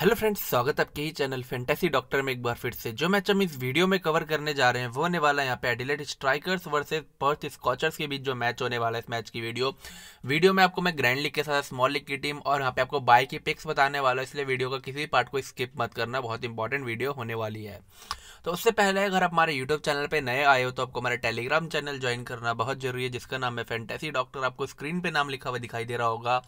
hello friends स्वागत है आपके ही चैनल फेंटेसी डॉक्टर में एक बार फिर से जो मैच हम इस वीडियो में कवर करने जा रहे हैं वो होने वाला है यहाँ पे Adelaide strikers versus Perth scorchers के बीच जो मैच होने वाला है इस मैच की वीडियो वीडियो में आपको मैं ग्रैंड लीग के साथ स्मॉल लीग की टीम और यहाँ पे आपको बाय की पिक्स बताने वाला इसलिए वीडियो का किसी भी पार्ट को स्किप मत करना बहुत इंपॉर्टेंट वीडियो होने वाली है तो उससे पहले अगर आप हमारे यूट्यूब चैनल पर नए आए हो तो आपको हमारा टेलीग्राम चैनल ज्वाइन करना बहुत जरूरी है जिसका नाम है फेंटेसी डॉक्टर आपको स्क्रीन पर नाम लिखा हुआ दिखाई दे रहा होगा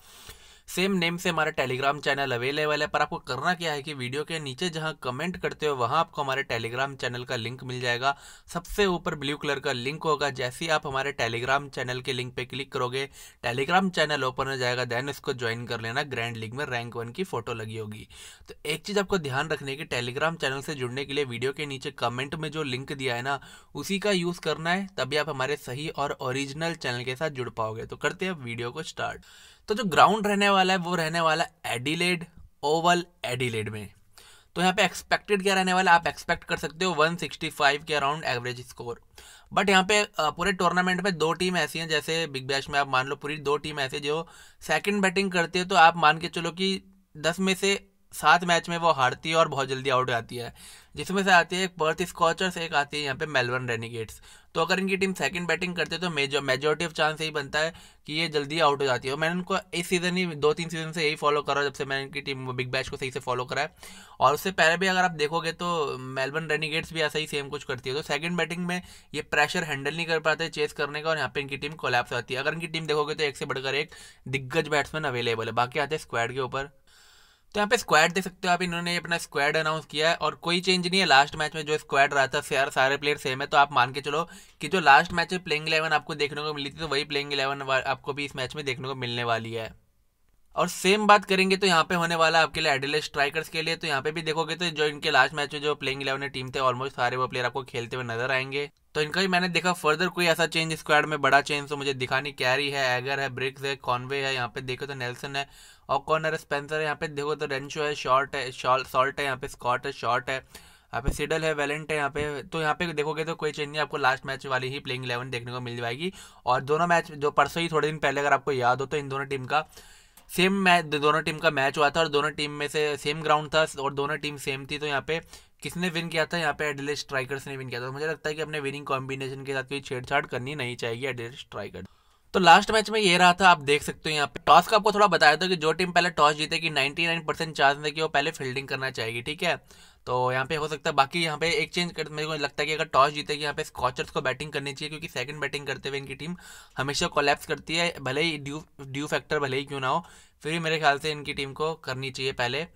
सेम नेम से हमारा टेलीग्राम चैनल अवेलेबल है पर आपको करना क्या है कि वीडियो के नीचे जहाँ कमेंट करते हो वहाँ आपको हमारे टेलीग्राम चैनल का लिंक मिल जाएगा सबसे ऊपर ब्लू कलर का लिंक होगा जैसे ही आप हमारे टेलीग्राम चैनल के लिंक पर क्लिक करोगे टेलीग्राम चैनल ओपन हो जाएगा देन इसको ज्वाइन कर लेना ग्रैंड लीग में रैंक वन की फोटो लगी होगी तो एक चीज़ आपको ध्यान रखने की टेलीग्राम चैनल से जुड़ने के लिए वीडियो के नीचे कमेंट में जो लिंक दिया है ना उसी का यूज़ करना है तभी आप हमारे सही और ओरिजिनल चैनल के साथ जुड़ पाओगे तो करते हैं वीडियो को स्टार्ट तो जो ग्राउंड रहने वाला है वो रहने वाला है एडिलेड ओवल एडिलेड में तो यहाँ पे एक्सपेक्टेड क्या रहने वाला आप एक्सपेक्ट कर सकते हो 165 के अराउंड एवरेज स्कोर बट यहाँ पे पूरे टूर्नामेंट में दो टीम ऐसी हैं जैसे बिग बैश में आप मान लो पूरी दो टीम ऐसी जो सेकंड बैटिंग करती है तो आप मान के चलो कि दस में से सात मैच में वो हारती है और बहुत जल्दी आउट हो जाती है जिसमें से आती है एक पर्थ स्कॉचर्स एक आती है यहाँ पे मेलबर्न रेनिगेट्स तो अगर इनकी टीम सेकंड बैटिंग करते तो मेजो मेजोरिटी ऑफ चांस यही बनता है कि ये जल्दी आउट हो जाती है और मैंने उनको इस सीज़न ही दो तीन सीज़न से यही फॉलो करा जब से मैंने इनकी टीम बिग बैच को सही से फॉलो करा है और उससे पहले भी अगर आप देखोगे तो मेलबर्न रेनिगेट्स भी ऐसा ही सेम कुछ करती है तो सेकंड बैटिंग में ये प्रेशर हैंडल नहीं कर पाते चेस करने का और यहाँ पर इनकी टीम कोलैप्स आती है अगर इनकी टीम देखोगे तो एक से बढ़कर एक दिग्गज बैट्समैन अवेलेबल है बाकी आते हैं स्क्वाड के ऊपर तो यहाँ पे स्क्वाड देख सकते हो आप इन्होंने अपना स्क्वाड अनाउंस किया है और कोई चेंज नहीं है लास्ट मैच में जो स्क्वाड रहा था यार सारे प्लेयर सेम है तो आप मान के चलो कि जो लास्ट मैच में प्लेइंग इलेवन आपको देखने को मिली थी तो वही प्लेइंग इलेवन आपको भी इस मैच में देखने को मिलने वाली है और सेम बात करेंगे तो यहाँ पे होने वाला आपके लिए एडिले स्ट्राइकर्स के लिए तो यहाँ पे भी देखोगे तो जो इनके लास्ट मैच में जो प्लेइंग इलेवन टीम थे ऑलमोस्ट सारे वो प्लेयर आपको खेलते हुए नजर आएंगे तो इनका ही मैंने देखा फर्दर कोई ऐसा चेंज स्क्वाड में बड़ा चेंज तो मुझे दिखा नहीं कैरी है एगर है ब्रिक्स है कॉनवे है यहाँ पे देखो तो नेल्सन है और कॉर्नर स्पेंसर है यहाँ पे देखो तो रेंचो है शॉर्ट है सॉल्ट है यहाँ पे स्कॉट है शॉर्ट है यहाँ पे सिडल है वैलेंट है यहाँ पे तो यहाँ पे देखोगे तो कोई चेंज नहीं आपको लास्ट मैच वाली ही प्लेइंग इलेवन देखने को मिल जाएगी और दोनों मैच जो परसों ही थोड़े दिन पहले अगर आपको याद हो तो इन दोनों टीम का सेम मैच दोनों टीम का मैच हुआ था और दोनों टीम में से सेम ग्राउंड था और दोनों टीम सेम थी तो यहाँ पे किसने विन किया था यहाँ पे एडिले स्ट्राइकर्स ने विन किया था तो मुझे लगता है कि अपने विनिंग कॉम्बिनेशन के साथ कोई छेड़छाड़ करनी नहीं चाहिए एडिले स्ट्राइकर तो लास्ट मैच में ये रहा था आप देख सकते हो यहाँ पे टॉस का आपको थोड़ा बताया था कि जो टीम पहले टॉस जीतेगी 99 परसेंट चांस है कि वो पहले फील्डिंग करना चाहेगी ठीक है तो यहाँ पे हो सकता है बाकी यहाँ पे एक चेंज कर मेरे को लगता है कि अगर टॉस जीतेगी यहाँ पे स्कॉचर्स को बैटिंग करनी चाहिए क्योंकि सेकंड बैटिंग करते हुए इनकी टीम हमेशा कोलेप्स करती है भले ही ड्यू ड्यू फैक्टर भले ही क्यों ना हो फिर भी मेरे ख्याल से इनकी टीम को करनी चाहिए पहले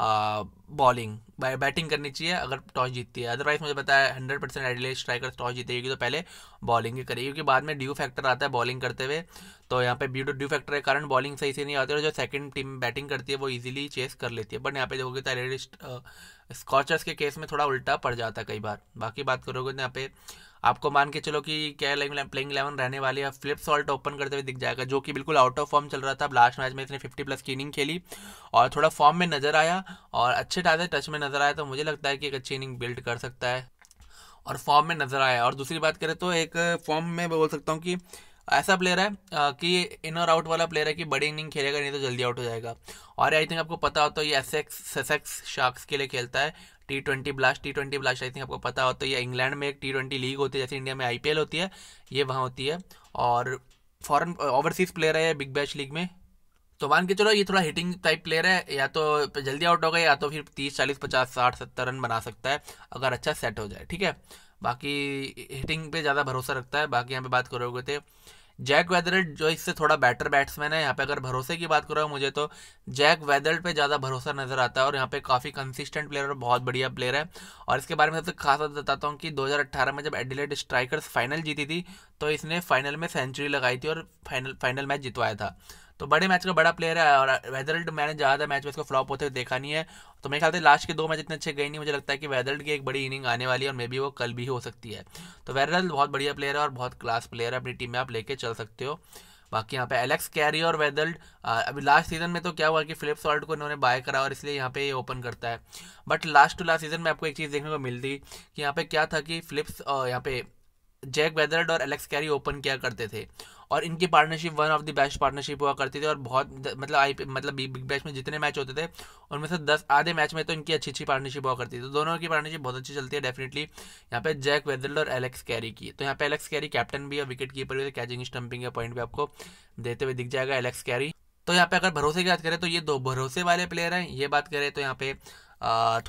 बॉलिंग बैटिंग करनी चाहिए अगर टॉस जीतती है अदरवाइज मुझे पता है hundred percent Adelaide striker toss जीते क्योंकि तो पहले बॉलिंग ही करेगी क्योंकि बाद में ड्यू फैक्टर आता है बॉलिंग करते हुए तो यहाँ पे ड्यू ड्यू फैक्टर के कारण बॉलिंग सही से नहीं आती और जो सेकंड टीम बैटिंग करती है वो इजीली चेस कर लेती है बट यहाँ पे देखोगे तो एडिलेट स्कॉचर्स के केस में थोड़ा उल्टा पड़ जाता है कई बार बाकी बात करोगे तो यहाँ पे आपको मान के चलो कि क्या प्लेइंग इलेवन रहने वाली है फ्लिप सॉल्ट ओपन करते हुए दिख जाएगा जो कि बिल्कुल आउट ऑफ फॉर्म चल रहा था लास्ट मैच में इसने फिफ्टी प्लस की इनिंग खेली और थोड़ा फॉर्म में नजर आया और अच्छे टाइम टच में नजर आया तो मुझे लगता है कि एक अच्छी इनिंग बिल्ड कर सकता है और फॉर्म में नजर आया और दूसरी बात करें तो एक फॉर्म में बोल सकता हूँ कि ऐसा प्लेयर है कि इन और आउट वाला प्लेयर है कि बड़ी इनिंग खेलेगा नहीं तो जल्दी आउट हो जाएगा और आई थिंक आपको पता हो तो ये एसेक्स सेसेक्स शार्क्स के लिए खेलता है T twenty blast T twenty blast I think आपको पता हो तो ये इंग्लैंड में एक टी ट्वेंटी लीग होती है जैसे इंडिया में आई होती है ये वहाँ होती है और फॉरन ओवरसीज प्लेयर है बिग बैश लीग में तो मान के चलो ये थोड़ा हिटिंग टाइप प्लेयर है या तो जल्दी आउट होगा या तो फिर तीस चालीस पचास साठ सत्तर रन बना सकता है अगर अच्छा सेट हो जाए ठीक है बाकी हिटिंग पे ज़्यादा भरोसा रखता है बाकी यहाँ पे बात करोगे तो जैक वेदरेट जो इससे थोड़ा बेटर बैट्समैन है यहाँ पे अगर भरोसे की बात करो मुझे तो जैक वेदरेट पे ज़्यादा भरोसा नज़र आता है और यहाँ पे काफ़ी कंसिस्टेंट प्लेयर और बहुत बढ़िया प्लेयर है और इसके बारे में सबसे खास बात बताता हूँ कि 2018 में जब एडिलेट स्ट्राइकर्स फाइनल जीती थी तो इसने फाइनल में सेंचुरी लगाई थी और फाइनल फाइनल मैच जितवाया था तो बड़े मैच का बड़ा प्लेयर है और वेदरल्ड मैंने ज़्यादा मैच में इसको फ्लॉप होते हुए देखा नहीं है तो मेरे ख्याल से लास्ट के दो मैच इतने अच्छे गए नहीं मुझे लगता है कि वेदरल्ड की एक बड़ी इनिंग आने वाली है और मे बी वो कल भी हो सकती है तो वेदरल्ड बहुत बढ़िया प्लेयर है और बहुत क्लास प्लेयर है अपनी टीम में आप लेके चल सकते हो बाकी यहाँ पे एलेक्स कैरी और वेदल्ड अभी लास्ट सीजन में तो क्या हुआ कि फिलिप्स सॉल्ट को इन्होंने बाय करा और इसलिए यहाँ पे ये ओपन करता है but last to last season में आपको एक चीज़ देखने को मिलती कि यहाँ पे क्या था कि फिलिप्स यहाँ पे जैक वेदरड और एलेक्स कैरी ओपन किया करते थे और इनकी partnership one of the best partnership हुआ करती थी और बहुत मतलब आई मतलब बिग बैश में जितने मैच होते थे उनमें से दस आधे मैच में तो इनकी अच्छी अच्छी पार्टनरशिप हुआ करती थी तो दोनों की पार्टनरशिप बहुत अच्छी चलती है डेफिनेटली यहाँ पे जैक वेदरल और एलेक्स कैरी की तो यहाँ पे एलेक्स कैरी कैप्टन भी है विकेट कीपर भी कैचिंग स्टम्पिंग के पॉइंट भी आपको देते हुए दिख जाएगा एलेक्स कैरी तो यहाँ पे अगर भरोसे की बात करें तो ये दो भरोसे वाले प्लेयर हैं ये बात करें तो यहाँ पे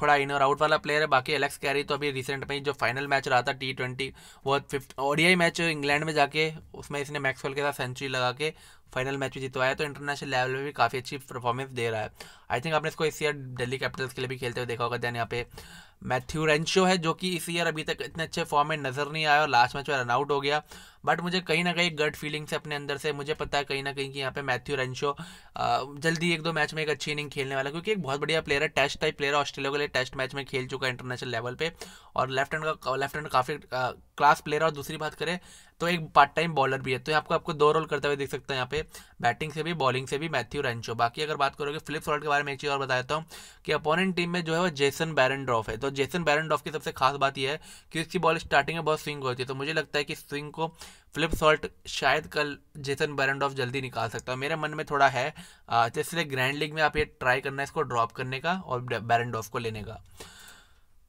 थोड़ा इन और आउट वाला प्लेयर है बाकी एलेक्स कैरी तो अभी रिसेंट में जो फाइनल मैच रहा था टी ट्वेंटी वो फिफ्थ ओडीआई मैच इंग्लैंड में जाके उसमें इसने मैक्सवेल के साथ सेंचुरी लगा के फाइनल मैच भी जितवाया तो इंटरनेशनल लेवल में भी काफ़ी अच्छी परफॉर्मेंस दे रहा है आई थिंक आपने इसको इस ईयर दिल्ली कैपिटल्स के लिए भी खेलते हुए देखा होगा दैन यहाँ पे मैथ्यू रेंशो है जो कि इस ईयर अभी तक इतने अच्छे फॉर्म में नजर नहीं आया और लास्ट मैच में रनआउट हो गया बट मुझे कहीं ना कहीं गट फीलिंग से अपने अंदर से मुझे पता है कहीं ना कहीं कि यहाँ पे मैथ्यू रनशो जल्दी एक दो मैच में एक अच्छी इनिंग खेलने वाला क्योंकि एक बहुत बढ़िया प्लेयर है टेस्ट टाइप प्लेयर ऑस्ट्रेलिया के लिए टेस्ट मैच में खेल चुका है इंटरनेशनल लेवल पे और लेफ्ट हैंड का लेफ्ट हैंड काफ़ी क्लास प्लेयर है और दूसरी बात करें तो एक पार्ट टाइम बॉलर भी है तो आपको आपको दो रोल करते हुए देख सकते हैं यहाँ पे बैटिंग से भी बॉलिंग से भी मैथ्यू रेंशो बाकी अगर बात करोगे फ्लिप सॉल्ट के बारे में एक चीज़ और बता देता हूँ कि अपोनेंट टीम में जो है वो जेसन बैरनड्रॉफ है तो जेसन बैरनड्रॉफ की सबसे खास बात यह है कि उसकी बॉल स्टार्टिंग में बहुत स्विंग होती है तो मुझे लगता है कि स्विंग को फ्लिप सॉल्ट शायद कल जेसन बैरेंड ऑफ जल्दी निकाल सकता है मेरे मन में थोड़ा है तो इसलिए ग्रैंड लीग में आप ये ट्राई करना है इसको ड्रॉप करने का और बैरेंड ऑफ को लेने का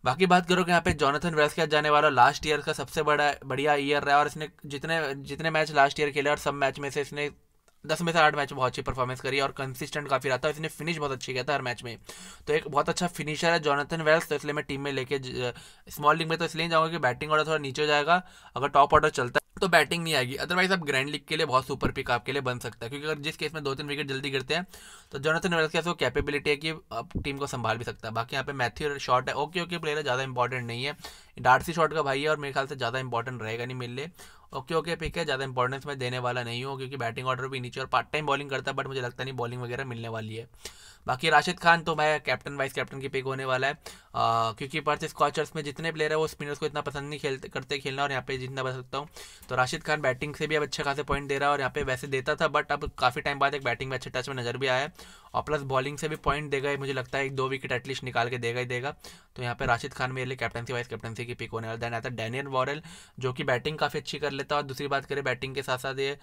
बाकी बात करो कि यहाँ पे जॉनथन वेल्स के जाने वाला लास्ट ईयर का सबसे बड़ा बढ़िया ईयर रहा और इसने जितने जितने मैच लास्ट ईयर खेले और सब मैच में से इसने दस में से आठ मैच में बहुत अच्छी परफॉर्मेंस करी और कंसिस्टेंट काफी रहा था इसने फिनिश बहुत अच्छी किया था हर मैच में तो एक बहुत अच्छा फिनिशर है जॉनथन वेल्स तो इसलिए मैं टीम में लेके स्मॉल लीग में तो इसलिए जाऊँगा कि बैटिंग ऑर्डर थोड़ा नीचे हो जाएगा अगर टॉप ऑर्डर चलता है तो बैटिंग नहीं आएगी अदरवाइज आप ग्रैंड लीग के लिए बहुत सुपर पिक आपके लिए बन सकता है क्योंकि अगर जिस केस में दो तीन विकेट जल्दी गिरते हैं तो जोनाथन वेल्स के वो कैपेबिलिटी है कि अब टीम को संभाल भी सकता है बाकी यहाँ पे मैथ्यू शॉट है ओके ओके प्लेयर है ज़्यादा इंपॉर्टेंट नहीं है डार्सी शॉट का भाई है और मेरे ख्याल से ज़्यादा इंपॉर्टेंट रहेगा नहीं मेरे ओके ओके पिक है ज़्यादा इंपॉर्टेंस मैं देने वाला नहीं हूँ क्योंकि बैटिंग ऑर्डर भी नीचे और पार्ट टाइम बॉलिंग करता है बट मुझे लगता नहीं बॉलिंग वगैरह मिलने वाली है बाकी राशिद खान तो मैं कैप्टन वाइस कैप्टन की पिक होने वाला है आ, क्योंकि पर्थ स्कॉचर्स में जितने प्लेयर है वो स्पिनर्स को इतना पसंद नहीं खेलते करते खेलना और यहाँ पे जितना बता सकता हूँ तो राशिद खान बैटिंग से भी अब अच्छे खासे पॉइंट दे रहा है और यहाँ पे वैसे देता था बट अब काफ़ी टाइम बाद एक बैटिंग में अच्छे टच में नजर भी आया है और प्लस बॉलिंग से भी पॉइंट देगा मुझे लगता है एक दो विकेट एटलीस्ट निकाल के देगा ही देगा तो यहाँ पे राशिद खान मेरे लिए कैप्टनसी वाइस कैप्टनसी की पिक होने वाला देन आता है डैनियल वॉरल जो कि बैटिंग काफ़ी अच्छी कर लेता है और दूसरी बात करें बैटिंग के साथ साथ ये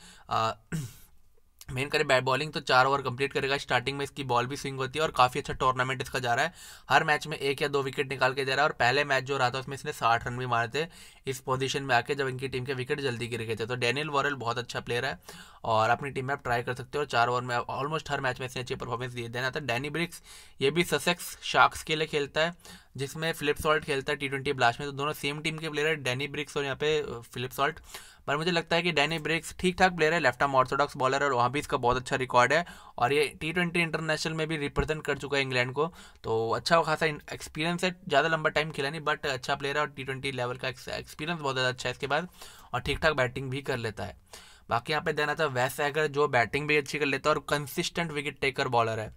मेन करें बैट बॉलिंग तो चार ओवर कंप्लीट करेगा स्टार्टिंग में इसकी बॉल भी स्विंग होती है और काफ़ी अच्छा टूर्नामेंट इसका जा रहा है हर मैच में एक या दो विकेट निकाल के जा रहा है और पहले मैच जो रहा था उसमें इसने साठ रन भी मारे थे इस पोजीशन में आके जब इनकी टीम के विकेट जल्दी गिर गए थे तो डेनियल वॉरल बहुत अच्छा प्लेयर है और अपनी टीम में आप ट्राई कर सकते हो चार ओवर में ऑलमोस्ट हर मैच में इसने अच्छी परफॉर्मेंस दिए देना था डैनी ब्रिक्स ये भी ससेक्स शार्क्स के लिए खेलता है जिसमें फिलिप सॉल्ट खेलता है टी ट्वेंटी ब्लास्ट में तो दोनों सेम टीम के प्लेयर है डैनी ब्रिक्स और यहाँ पे फिलिप सॉल्ट पर मुझे लगता है कि डैनी ब्रिक्स ठीक ठाक प्लेयर है लेफ्ट आर्म ऑर्थोडॉक्स बॉलर है और वहाँ भी इसका बहुत अच्छा रिकॉर्ड है और ये टी ट्वेंटी इंटरनेशनल में भी रिप्रेजेंट कर चुका है इंग्लैंड को तो अच्छा खासा एक्सपीरियंस है ज़्यादा लंबा टाइम खेला नहीं बट अच्छा प्लेयर है और टी ट्वेंटी लेवल का एक्सपीरियंस बहुत ज़्यादा अच्छा है इसके बाद और ठीक ठाक बैटिंग भी कर लेता है बाकी यहाँ पे देना था वैस अगर जो बैटिंग भी अच्छी कर लेता है और कंसिस्टेंट विकेट टेकर बॉलर है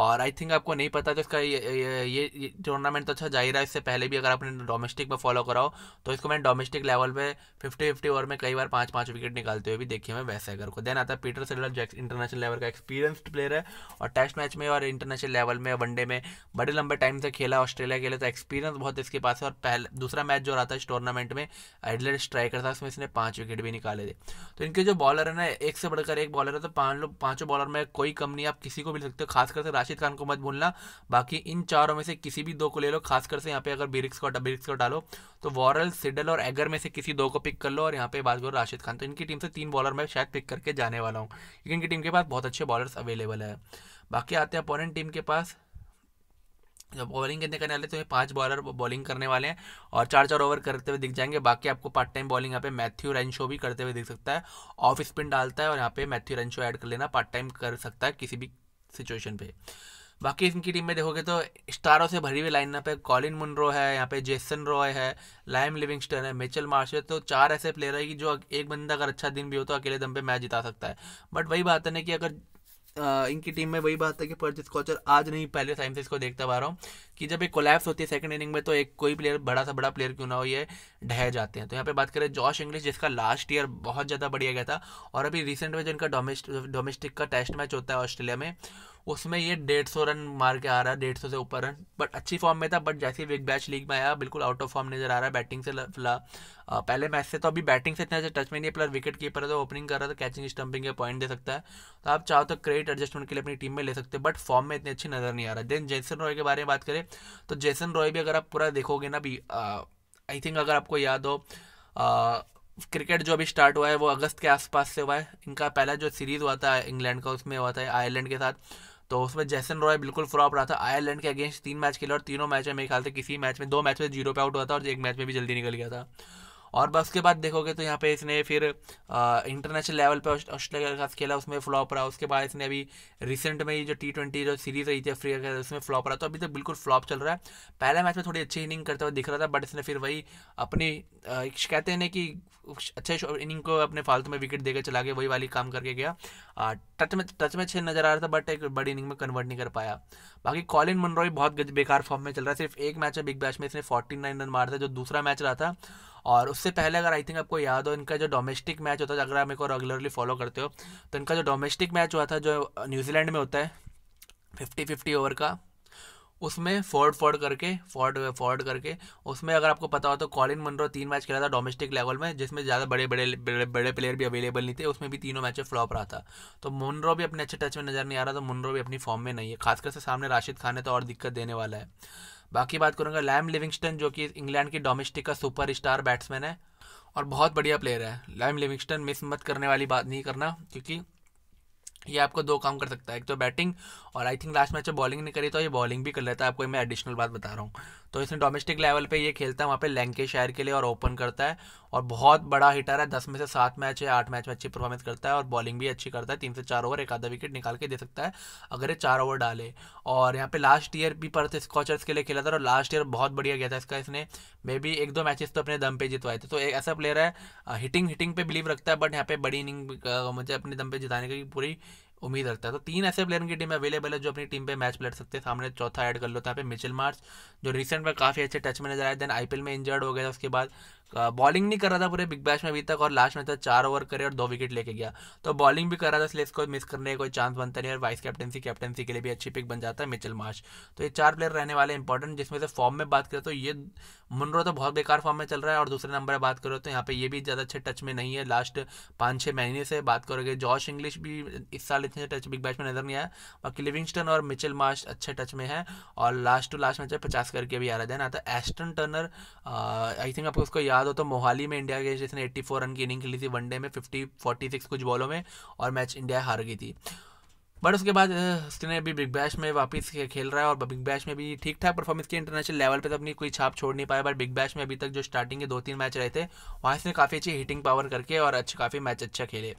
और आई थिंक आपको नहीं पता तो इसका ये ये, टूर्नामेंट तो अच्छा जा ही रहा है इससे पहले भी अगर आपने डोमेस्टिक में फॉलो कराओ तो इसको मैंने डोमेस्टिक लेवल पे फिफ्टी फिफ्टी ओवर में कई बार पाँच पाँच विकेट निकालते हुए भी देखिए मैं वैसे अगर को देन आता है पीटर सिलर जो इंटरनेशनल लेवल का एक्सपीरियंस्ड प्लेयर है और टेस्ट मैच में और इंटरनेशनल लेवल में वनडे में बड़े लंबे टाइम से खेला ऑस्ट्रेलिया के लिए तो एक्सपीरियंस बहुत इसके पास है और पहले दूसरा मैच जो रहा था इस टूर्नामेंट में एडलेट स्ट्राइकर था उसमें इसने पाँच विकेट भी निकाले थे तो इनके जो बॉलर है ना एक से बढ़कर एक बॉलर है तो पाँच लोग पाँचों बॉलर में कोई कम नहीं आप किसी को भी सकते हो खास राशिद खान को मत भूलना बाकी इन चारों में से किसी भी दो को ले लो खासकर से यहाँ पे अगर बिरिक्स को बिरिक्स को डालो तो वॉरल सिडल और एगर में से किसी दो को पिक कर लो और यहाँ पे बात करो राशिद खान तो इनकी टीम से तीन बॉलर मैं शायद पिक करके जाने वाला हूँ क्योंकि इनकी टीम के पास बहुत अच्छे बॉलर्स अवेलेबल है बाकी आते हैं अपोनेंट टीम के पास जब बॉलिंग करने करने वाले तो ये पांच बॉलर बॉलिंग करने वाले हैं और चार चार ओवर करते हुए दिख जाएंगे बाकी आपको पार्ट टाइम बॉलिंग यहाँ पे मैथ्यू रेंशो भी करते हुए दिख सकता है ऑफ स्पिन डालता है और यहाँ पे मैथ्यू रेंशो ऐड कर लेना पार्ट टाइम कर सकता है किसी भी सिचुएशन पे बाकी इनकी टीम में देखोगे तो स्टारों से भरी हुई लाइनअप है कॉलिन मुनरो है यहाँ पे जेसन रॉय है लाइम लिविंगस्टन है मिचल मार्शल तो चार ऐसे प्लेयर है कि जो एक बंदा अगर अच्छा दिन भी हो तो अकेले दम पे मैच जिता सकता है बट वही बात है ना कि अगर इनकी टीम में वही बात है कि पर्चिस कॉचर आज नहीं पहले टाइम से इसको देखता पा रहा हूँ कि जब एक कोलैप्स होती है सेकंड इनिंग में तो एक कोई प्लेयर बड़ा सा बड़ा प्लेयर क्यों ना हो ये ढह जाते हैं तो यहाँ पे बात करें जॉश इंग्लिश जिसका लास्ट ईयर बहुत ज़्यादा बढ़िया गया था और अभी रिसेंट में जो इनका डोमेस्टिक का टेस्ट मैच होता है ऑस्ट्रेलिया में उसमें ये डेढ़ सौ रन मार के आ रहा है डेढ़ सौ से ऊपर रन बट अच्छी फॉर्म में था बट जैसे ही बिग बैच लीग में आया बिल्कुल आउट ऑफ फॉर्म नजर आ रहा है बैटिंग से ला पहले मैच से तो अभी बैटिंग से इतना अच्छा टच में नहीं है प्लस विकेट कीपर है तो ओपनिंग कर रहा था कैचिंग स्टंपिंग के पॉइंट दे सकता है तो आप चाहो तो क्रेडिट एडजस्टमेंट के लिए अपनी टीम में ले सकते बट फॉर्म में इतनी अच्छी नजर नहीं आ रहा देन जेसन रॉय के बारे में बात करें तो जेसन रॉय भी अगर आप पूरा देखोगे ना अभी आई थिंक अगर आपको याद हो क्रिकेट जो अभी स्टार्ट हुआ है वो अगस्त के आसपास से हुआ है इनका पहला जो सीरीज़ हुआ था इंग्लैंड का उसमें हुआ था आयरलैंड के साथ तो उसमें जैसन रॉय बिल्कुल फ्रॉप रहा था आयरलैंड के अगेंस्ट तीन मैच खेले और तीनों मैच में मेरे ख्याल से किसी मैच में दो मैच में जीरो पे आउट हुआ था और एक मैच में भी जल्दी निकल गया था और बस के बाद देखोगे तो यहाँ पे इसने फिर इंटरनेशनल लेवल पे ऑस्ट्रेलिया के साथ खेला उसमें फ्लॉप रहा उसके बाद इसने अभी रिसेंट में जो टी ट्वेंटी जो सीरीज़ रही थी अफ्रीका के उसमें फ्लॉप रहा तो अभी तो बिल्कुल फ्लॉप चल रहा है पहले मैच में थोड़ी अच्छी इनिंग करता हुआ दिख रहा था बट इसने फिर वही अपनी कहते हैं ना कि अच्छे इनिंग को अपने फालतू में विकेट देकर चला के वही वाली काम करके गया टच में टच में छः नज़र आ रहा था बट एक बड़ी इनिंग में कन्वर्ट नहीं कर पाया बाकी कॉलिन मनरॉय बहुत बेकार फॉर्म में चल रहा है सिर्फ एक मैच है बिग बैश में इसने फोर्टी नाइन रन मारा था जो दूसरा मैच रहा था और उससे पहले अगर आई थिंक आपको याद हो इनका जो डोमेस्टिक मैच होता है अगर आप मेरे को रेगुलरली फॉलो करते हो तो इनका जो डोमेस्टिक मैच हुआ था जो न्यूजीलैंड में होता है फिफ्टी फिफ्टी ओवर का उसमें फोर्ड फोर्ड करके फोर्ड फोर्ड करके उसमें अगर आपको पता हो तो कॉलिन मनरो तीन मैच खेला था डोमेस्टिक लेवल में जिसमें ज़्यादा बड़े बड़े बड़े बड़े प्लेयर भी अवेलेबल नहीं थे उसमें भी तीनों मैचें फ्लॉप रहा था तो मुनरो भी अपने अच्छे टच में नज़र नहीं आ रहा था मुनरो तो भी अपनी फॉर्म में नहीं है खासकर से सामने राशिद खान है तो और दिक्कत देने वाला है बाकी बात करूँगा लैम लिविंगस्टन जो कि इंग्लैंड की डोमेस्टिक का सुपर स्टार बैट्समैन है और बहुत बढ़िया प्लेयर है लैम लिविंगस्टन मिस मत करने वाली बात नहीं करना क्योंकि ये आपको दो काम कर सकता है एक तो बैटिंग और आई थिंक लास्ट मैच में बॉलिंग नहीं करी तो ये बॉलिंग भी कर लेता है आपको मैं एडिशनल बात बता रहा हूँ तो इसने डोमेस्टिक लेवल पे ये खेलता है वहाँ पे लैंके शायर के लिए और ओपन करता है और बहुत बड़ा हिटर है दस में से सात मैच है आठ मैच में अच्छी परफॉर्मेंस करता है और बॉलिंग भी अच्छी करता है तीन से चार ओवर एक आधा विकेट निकाल के दे सकता है अगर ये चार ओवर डाले और यहाँ पे लास्ट ईयर भी पर्थ स्कॉचर्स के लिए खेला था और लास्ट ईयर बहुत बढ़िया गया था इसका इसने मे बी एक दो मैचेस तो अपने दम पे जितवाए थे तो एक ऐसा प्लेयर है हिटिंग हिटिंग पे बिलीव रखता है बट यहाँ पे बड़ी इनिंग मुझे अपने दम पे जिताने की पूरी उम्मीद रखता है तो तीन ऐसे प्लेयर की टीम अवेलेबल है जो अपनी टीम पे मैच लड़ सकते हैं सामने चौथा ऐड कर लो तो यहाँ पे मिचिल मार्च जो रिसेंट में काफ़ी अच्छे टच में नजर आए देन आईपीएल में इंजर्ड हो गया उसके बाद बॉलिंग नहीं कर रहा था पूरे बिग बैश में अभी तक और लास्ट में तो चार ओवर करे और दो विकेट लेके गया तो बॉलिंग भी कर रहा था इसलिए इसको मिस करने का कोई चांस बनता नहीं और वाइस कैप्टनसी कैप्टनसी के लिए भी अच्छी पिक बन जाता है मिचल मार्च तो ये चार प्लेयर रहने वाले इंपॉर्टेंट जिसमें से फॉर्म में बात करें तो ये मुनरो तो बहुत बेकार फॉर्म में चल रहा है और दूसरे नंबर पर बात करो तो यहाँ पे ये भी ज़्यादा अच्छे टच में नहीं है लास्ट पाँच छः महीने से बात करोगे जॉश इंग्लिश भी इस साल इतने टच बिग बैश में नजर नहीं आया बाकी लिविंगस्टन और मिचल मार्च अच्छे टच में है और लास्ट टू लास्ट मैच पचास करके भी आ रहा है ना तो एस्टन टर्नर आई थिंक आपको उसको याद याद हो तो मोहाली में इंडिया के जिसने 84 रन की इनिंग खेली थी वनडे में 50 46 कुछ बॉलों में और मैच इंडिया हार गई थी बट उसके बाद उसने अभी बिग बैश में वापस खेल रहा है और बिग बैश में भी ठीक ठाक परफॉर्मेंस की इंटरनेशनल लेवल पे तो अपनी कोई छाप छोड़ नहीं पाया बट बिग बैश में अभी तक जो स्टार्टिंग के दो तीन मैच रहे थे वहाँ से काफ़ी अच्छी हिटिंग पावर करके और अच्छे काफ़ी मैच अच्छा खेले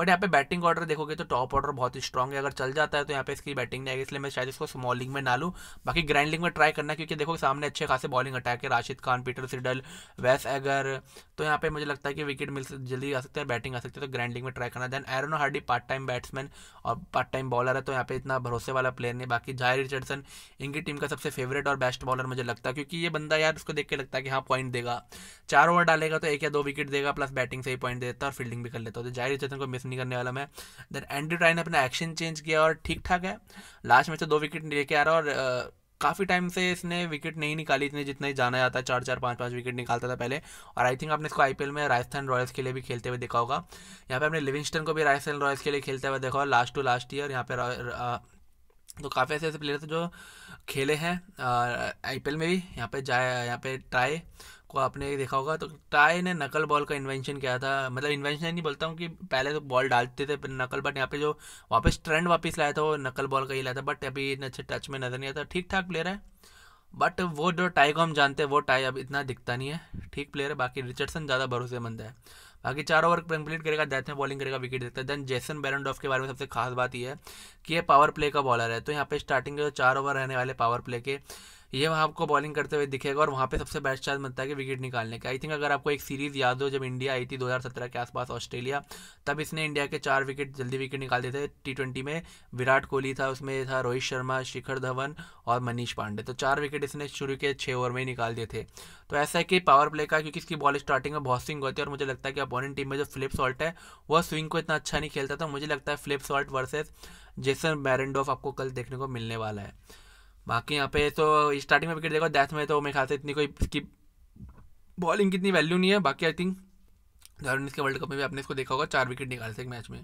बट यहाँ पे बैटिंग ऑर्डर देखोगे तो टॉप ऑर्डर बहुत ही स्ट्रॉग है अगर चल जाता है तो यहाँ पे इसकी बैटिंग नहीं आएगी इसलिए मैं शायद इसको स्मॉल लीग में ना लूँ बाकी ग्रैंड लीग में ट्राई करना क्योंकि देखो सामने अच्छे खासे बॉलिंग अटैक है Rashid Khan Peter Siddle Wes Agar तो यहाँ पे मुझे लगता है कि विकेट मिल जल्दी आ सकता है बैटिंग आ सकती है तो ग्रैंड लीग में ट्राई करना then Aaron Hardie part time batsman और पार्ट टाइम बॉलर है तो यहाँ पे इतना भरोसे वाला प्लेयर नहीं बाकी जाय रिचर्डसन इनकी टीम का सबसे फेवरेट और बेस्ट बॉलर मुझे लगता है क्योंकि ये बंदा यार उसको देख के लगता है कि हाँ पॉइंट देगा चार ओवर डालेगा तो एक या दो विकेट देगा प्लस बैटिंग से ही पॉइंट देता है और फील्डिंग भी कर लेता है तो जाय रिचर्डसन को मिस नहीं करने वाला मैं देन एंड्री ट्राई ने अपना एक्शन चेंज किया और ठीक ठाक है लास्ट मैच तो दो विकेट लेके आ रहा और काफ़ी टाइम से इसने विकेट नहीं निकाली इतने जितने जाना जाता है चार चार पाँच पाँच विकेट निकालता था पहले और आई थिंक आपने इसको आई में राजस्थान रॉयल्स के लिए भी खेलते हुए देखा होगा यहाँ पे आपने लिविंगस्टन को भी राजस्थान रॉयल्स के लिए खेलते हुए देखा होगा लास्ट टू लास्ट ईयर यहाँ पे तो काफ़ी ऐसे ऐसे प्लेयर थे जो खेले हैं आईपीएल में भी यहाँ पे जाए यहाँ पे ट्राई को आपने देखा होगा तो टाई ने नकल बॉल का इन्वेंशन किया था मतलब इन्वेंशन नहीं बोलता हूँ कि पहले तो बॉल डालते थे पर नकल बट यहाँ पे जो वापस ट्रेंड वापस लाया था वो नकल बॉल का ही लाया था बट अभी इतने अच्छे टच में नज़र नहीं आता ठीक ठाक प्लेयर है बट वो जो टाई को हम जानते हैं वो टाई अब इतना दिखता नहीं है ठीक प्लेयर है बाकी रिचर्डसन ज़्यादा भरोसेमंद है बाकी चार ओवर कंप्लीट करेगा डेथ में बॉलिंग करेगा विकेट देखता है देन जेसन बैरन के बारे में सबसे खास बात यह है कि ये पावर प्ले का बॉलर है तो यहाँ पे स्टार्टिंग के जो चार ओवर रहने वाले पावर प्ले के ये वहाँ आपको बॉलिंग करते हुए दिखेगा और वहाँ पे सबसे बेस्ट चांस मिलता है कि विकेट निकालने का आई थिंक अगर आपको एक सीरीज़ याद हो जब इंडिया आई थी 2017 के आसपास ऑस्ट्रेलिया तब इसने इंडिया के चार विकेट जल्दी विकेट निकाल दिए थे टी ट्वेंटी में विराट कोहली था उसमें था रोहित शर्मा शिखर धवन और मनीष पांडे तो चार विकेट इसने शुरू के छः ओवर में ही निकाल दिए थे तो ऐसा है कि पावर प्ले का क्योंकि इसकी बॉल स्टार्टिंग में बॉसिंग होती है और मुझे लगता है कि अपोनेंट टीम में जो फ्लिप सॉल्ट है वह स्विंग को इतना अच्छा नहीं खेलता था तो मुझे लगता है Phil Salt versus Jason Behrendorff आपको कल देखने को मिलने वाला है बाकी यहाँ पे तो स्टार्टिंग में विकेट देखो डेथ में तो मेरे ख्याल से इतनी कोई इसकी बॉलिंग की इतनी वैल्यू नहीं है बाकी आई थिंक दो हज़ार के वर्ल्ड कप में भी आपने इसको देखा होगा चार विकेट निकाले थे एक मैच में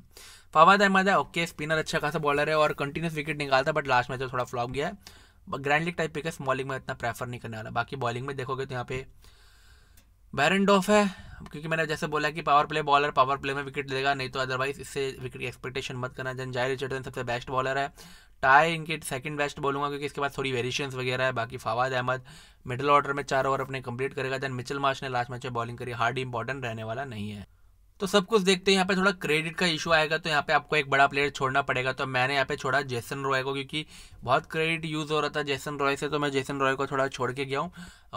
फवाद अहमद है ओके स्पिनर अच्छा खासा बॉलर है और कंटिन्यूस विकेट निकालता है बट लास्ट मैच में थोड़ा फ्लॉप गया है ग्रैंड लीग टाइप पिक है स्मॉलिंग में इतना प्रेफर नहीं करने वाला बाकी बॉलिंग में देखोगे तो यहाँ पे बैरन ऑफ है क्योंकि मैंने जैसे बोला कि power play bowler power play में विकेट लेगा नहीं तो अदरवाइज इससे विकेट की एक्सपेक्टेशन मत करना जन जाय रिचर्डन सबसे बेस्ट बॉलर है टाई इनके सेकंड बेस्ट बोलूंगा क्योंकि इसके बाद थोड़ी वेरिएशंस वगैरह है बाकी फवाद अहमद मिडिल ऑर्डर में चार ओवर अपने कंप्लीट करेगा दैन मिचल मार्च ने लास्ट मैच में बॉलिंग करी हार्ड इंपॉर्टेंट रहने वाला नहीं है तो सब कुछ देखते हैं यहाँ पे थोड़ा क्रेडिट का इशू आएगा तो यहाँ पे आपको एक बड़ा प्लेयर छोड़ना पड़ेगा तो मैंने यहाँ पे छोड़ा जेसन रॉय को क्योंकि बहुत क्रेडिट यूज़ हो रहा था जेसन रॉय से तो मैं जेसन रॉय को थोड़ा छोड़ के गया हूँ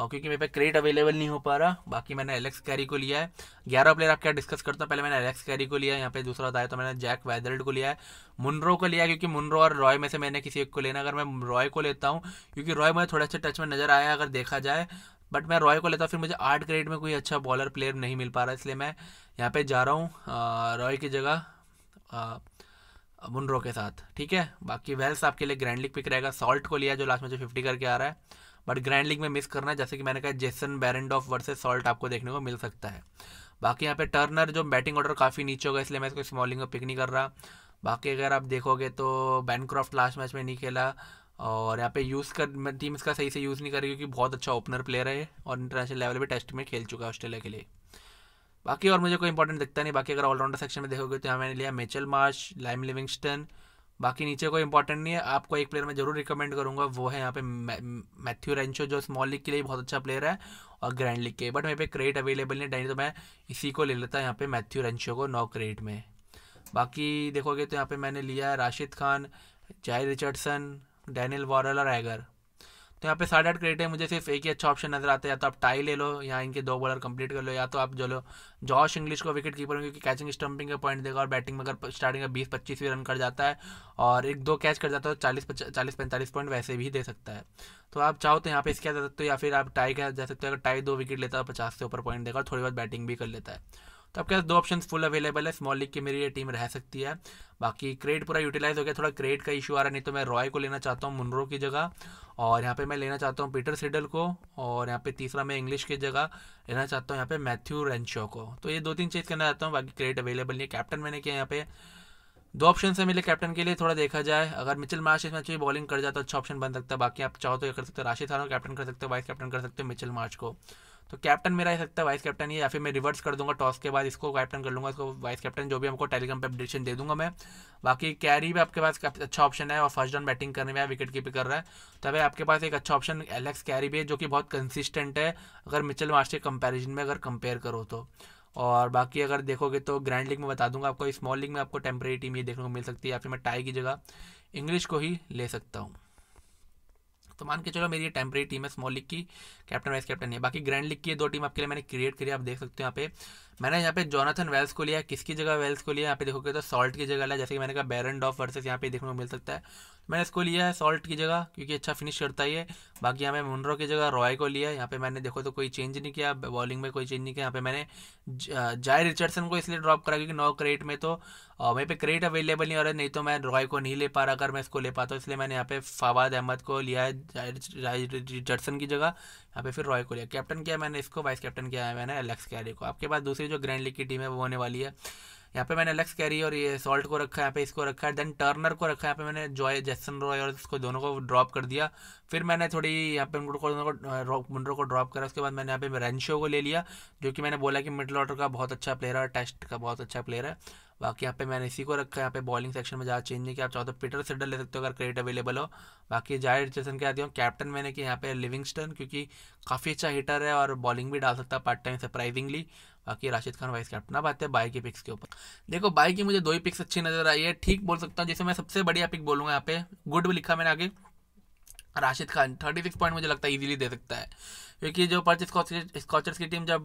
क्योंकि मेरे पे क्रेडिट अवेलेबल नहीं हो पा रहा बाकी मैंने एलेक्स कैरी को लिया है ग्यारह प्लेयर क्या डिस्कस करता हूँ पहले मैंने एलेक्स कैरी को लिया यहाँ पे दूसरा बताया तो मैंने जैक वैदर्ड को लिया है मुनरो को लिया क्योंकि मुनरो और रॉय में से मैंने किसी एक को लेना अगर मैं रॉय को लेता हूँ क्योंकि रॉय मुझे थोड़ा अच्छे टच में नजर आया अगर देखा जाए बट मैं रॉय को लेता हूँ फिर मुझे आठ ग्रेड में कोई अच्छा बॉलर प्लेयर नहीं मिल पा रहा इसलिए मैं यहाँ पे जा रहा हूँ रॉय की जगह मुनरो के साथ ठीक है बाकी वेल्स आपके लिए ग्रैंड लीग पिक रहेगा सॉल्ट को लिया जो लास्ट में जो फिफ्टी करके आ रहा है बट ग्रैंड लीग में मिस करना है जैसे कि मैंने कहा Jason Behrendorff versus Salt आपको देखने को मिल सकता है बाकी यहाँ पे टर्नर जो बैटिंग ऑर्डर काफ़ी नीचे होगा इसलिए मैं इसको स्मॉलिंग पिक नहीं कर रहा बाकी अगर आप देखोगे तो बैनक्रॉफ्ट लास्ट मैच में नहीं खेला और यहाँ पे यूज़ कर टीम इसका सही से यूज़ नहीं कर रही क्योंकि बहुत अच्छा ओपनर प्लेयर है और इंटरनेशनल लेवल पे टेस्ट में खेल चुका है ऑस्ट्रेलिया के लिए बाकी और मुझे कोई इंपॉर्टेंट दिखता नहीं बाकी अगर ऑलराउंडर सेक्शन में देखोगे तो यहाँ मैंने लिया मेचल मार्श लाइम लिविंगस्टन बाकी नीचे कोई इंपॉर्टेंट नहीं है आपको एक प्लेयर मैं जरूर रिकमेंड करूँगा वो है यहाँ पे मैथ्यू रेंचो जो स्मॉल लीग के लिए बहुत अच्छा प्लेयर है और ग्रैंड लीग के बट मेरे पे क्रेडिट अवेलेबल नहीं डाइन तो मैं इसी को ले लेता यहाँ पे मैथ्यू रेंचो को नौ क्रेडिट में बाकी देखोगे तो यहाँ पे मैंने लिया राशिद खान जाय रिचर्डसन डैनियल वॉरल और एगर तो यहाँ पे साढ़े आठ क्रेडिट है मुझे सिर्फ एक ही अच्छा ऑप्शन नजर आता है या तो आप टाई ले लो या इनके दो बॉलर कंप्लीट कर लो या तो आप जो लो जॉश इंग्लिश को विकेट कीपर क्योंकि कैचिंग स्टंपिंग का पॉइंट देगा और बैटिंग में अगर स्टार्टिंग में बीस पच्चीस भी रन कर जाता है और एक दो कैच कर जाता है तो चालीस चालीस पैंतालीस पॉइंट वैसे भी दे सकता है तो आप चाहो तो यहाँ पे इसके जा सकते हो या फिर आप टाई कह जा सकते हो अगर टाई दो विकेट लेता है तो पचास से ऊपर पॉइंट देगा और थोड़ी बहुत बैटिंग भी कर लेता है तो आपके पास दो ऑप्शन फुल अवेलेबल है स्मॉल लीग की मेरी ये टीम रह सकती है बाकी क्रेड पूरा यूटिलाइज हो गया थोड़ा क्रेड का इशू आ रहा है नहीं तो मैं रॉय को लेना चाहता हूँ मुनरो की जगह और यहाँ पे मैं लेना चाहता हूँ पीटर सिडल को और यहाँ पे तीसरा मैं इंग्लिश की जगह लेना चाहता हूँ यहाँ पे मैथ्यू रेंशो को तो ये दो तीन चीज़ करना चाहता हूँ बाकी क्रेड अवेलेबल नहीं है कैप्टन मैंने किया यहाँ पे दो ऑप्शन है मेरे कैप्टन के लिए थोड़ा देखा जाए अगर मिचिल मार्श इसमें अच्छी बॉलिंग कर जाए तो अच्छा ऑप्शन बन सकता है बाकी आप चाहो तो ये कर सकते हो राशि थाना कैप्टन कर सकते हो वाइस कैप्टन कर सकते हो मिचिल मार्च को तो कैप्टन मेरा रह सकता है वाइस कैप्टन या फिर मैं रिवर्स कर दूंगा टॉस के बाद इसको कैप्टन कर लूँगा इसको वाइस कैप्टन जो भी हमको टेलीग्राम पे अपडेशन दे दूंगा मैं बाकी कैरी भी आपके पास अच्छा ऑप्शन है और फर्स्ट डाउन बैटिंग करने में विकेट कीपिंग कर रहा है तो अभी आपके पास एक अच्छा ऑप्शन एलेक्स कैरी भी है जो कि बहुत कंसिस्टेंट है अगर मिचल मार्च के कंपेरिजन में अगर कंपेयर करो तो और बाकी अगर देखोगे तो ग्रैंड लीग में बता दूंगा आपको स्मॉल लीग में आपको टेम्प्रेरी टीम ये देखने को मिल सकती है या फिर मैं टाई की जगह इंग्लिश को ही ले सकता हूँ तो मान के चलो मेरी ये टेम्प्रेरी टीम है स्मॉल लीग की कैप्टन वाइस कैप्टन है बाकी ग्रैंड लीग की दो टीम आपके लिए मैंने क्रिएट करी आप देख सकते हो यहाँ पे मैंने यहाँ पे जोनाथन वेल्स को लिया किसकी जगह वेल्स को लिया यहाँ पे देखोगे तो सॉल्ट की जगह लिया जैसे कि मैंने कहा बैरन डॉफ वर्सेस यहाँ पे देखने को मिल सकता है मैंने इसको लिया है सॉल्ट की जगह क्योंकि अच्छा फिनिश करता ही है बाकी यहाँ पे मुनरो की जगह रॉय को लिया है यहाँ पे मैंने देखो तो कोई चेंज नहीं किया बॉलिंग में कोई चेंज नहीं किया यहाँ पे मैंने जाय रिचर्डसन को इसलिए ड्रॉप करा क्योंकि नौ क्रेट में तो मेरे पे क्रेट अवेलेबल नहीं हो रहा नहीं तो मैं रॉय को नहीं ले पा रहा अगर मैं इसको ले पाता इसलिए मैंने यहाँ पे फवाद अहमद को लिया है जाय रिचर्डसन की जगह यहाँ पे फिर रॉय को लिया कैप्टन किया मैंने इसको वाइस कैप्टन किया है मैंने एलेक्स कैरी को आपके पास दूसरी जो ग्रैंड लीग की टीम है वो होने वाली है यहाँ पे मैंने लेक्स कैरी और ये सॉल्ट को रखा है यहाँ पे इसको रखा है देन टर्नर को रखा है यहाँ पे मैंने जॉय जैसन रॉय और इसको दोनों को ड्रॉप कर दिया फिर मैंने थोड़ी यहाँ पे मुंडो को दोनों को मुंडो को ड्रॉप करा उसके बाद मैंने यहाँ पे रेंशो को ले लिया जो कि मैंने बोला कि मिडल ऑर्डर का बहुत अच्छा प्लेयर है टेस्ट का बहुत अच्छा प्लेयर है बाकी यहाँ पे मैंने इसी को रखा है यहाँ पे बॉलिंग सेक्शन में ज़्यादा चेंज नहीं किया आप चाहो तो पीटर सिडल ले सकते हो अगर क्रेडिट अवेलेबल हो बाकी जाहिर जैसन के आती हूँ कैप्टन मैंने कि यहाँ पे लिविंगस्टन क्योंकि काफ़ी अच्छा हिटर है और बॉलिंग भी डाल सकता है पार्ट टाइम सरप्राइजिंगली बाकी राशिद खान वाइस कैप्टन अब आते हैं बाई के पिक्स के ऊपर देखो बाई की मुझे दो ही पिक्स अच्छी नजर आई है ठीक बोल सकता हूँ जैसे मैं सबसे बढ़िया पिक बोलूँगा यहाँ पे गुड भी लिखा मैंने आगे Rashid Khan thirty six point मुझे लगता है इजीली दे सकता है क्योंकि जो पर्च स्कॉचर्स की टीम जब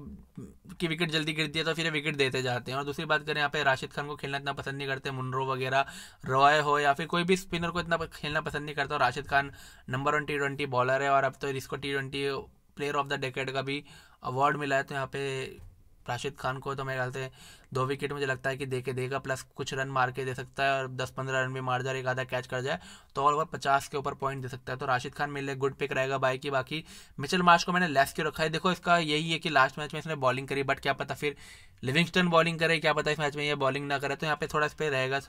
की विकेट जल्दी गिरती है तो फिर विकेट देते जाते हैं और दूसरी बात करें यहाँ पे राशिद खान को खेलना इतना पसंद नहीं करते मुनरो वगैरह रॉय हो या फिर कोई भी स्पिनर को इतना खेलना पसंद नहीं करता और Rashid Khan number one T twenty bowler है और अब तो इसको T twenty player of the decade का भी अवार्ड मिला है तो यहाँ पे राशिद खान को तो मेरे ख्याल से दो विकेट मुझे लगता है कि दे के देगा प्लस कुछ रन मार के दे सकता है और दस पंद्रह रन भी मार जाए एक आधा कैच कर जाए तो ऑल ओवर पचास के ऊपर पॉइंट दे सकता है तो राशिद खान मेरे लिए गुड पिक रहेगा बाई की बाकी मिचल मार्च को मैंने लेस क्यों रखा है देखो इसका यही है कि लास्ट मैच में इसने बॉलिंग करी बट क्या पता फिर लिविंगस्टन बॉलिंग करे क्या पता इस मैच में ये बॉलिंग ना करे तो यहाँ पे थोड़ा इस पर रहेगा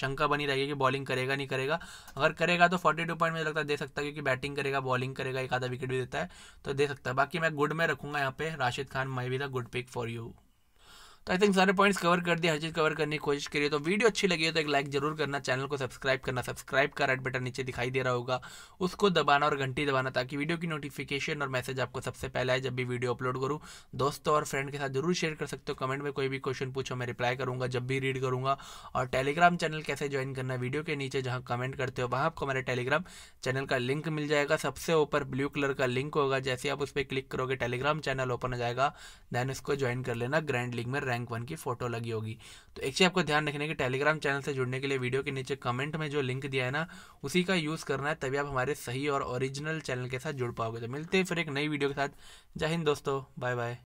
शंका बनी रहेगी कि बॉलिंग करेगा नहीं करेगा अगर करेगा तो फोर्टी टू पॉइंट मुझे लगता है दे सकता है क्योंकि बैटिंग करेगा बॉलिंग करेगा एक आधा विकेट भी देता है तो दे सकता है बाकी मैं गुड में रखूंगा यहाँ पे Rashid Khan may be the good pick for you तो आई थिंक सारे पॉइंट्स कवर कर दिए हर चीज़ कवर करने की कोशिश करिए तो वीडियो अच्छी लगी है तो एक लाइक जरूर करना चैनल को सब्सक्राइब करना सब्सक्राइब का रेड बटन नीचे दिखाई दे रहा होगा उसको दबाना और घंटी दबाना ताकि वीडियो की नोटिफिकेशन और मैसेज आपको सबसे पहले आए जब भी वीडियो अपलोड करूँ दोस्तों और फ्रेंड के साथ जरूर शेयर कर सकते हो कमेंट में कोई भी क्वेश्चन पूछो मैं रिप्लाई करूँगा जब भी रीड करूँगा और टेलीग्राम चैनल कैसे ज्वाइन करना वीडियो के नीचे जहाँ कमेंट करते हो वहाँ आपको हमारे टेलीग्राम चैनल का लिंक मिल जाएगा सबसे ऊपर ब्लू कलर का लिंक होगा जैसे आप उस पर क्लिक करोगे टेलीग्राम चैनल ओपन हो जाएगा दैन इसको ज्वाइन कर लेना ग्रैंड लिंक में रैंक वन की फ़ोटो लगी होगी तो एक चीज़ आपको ध्यान रखने की टेलीग्राम चैनल से जुड़ने के लिए वीडियो के नीचे कमेंट में जो लिंक दिया है ना उसी का यूज़ करना है तभी आप हमारे सही और ओरिजिनल चैनल के साथ जुड़ पाओगे तो मिलते हैं फिर एक नई वीडियो के साथ जय हिंद दोस्तों बाय बाय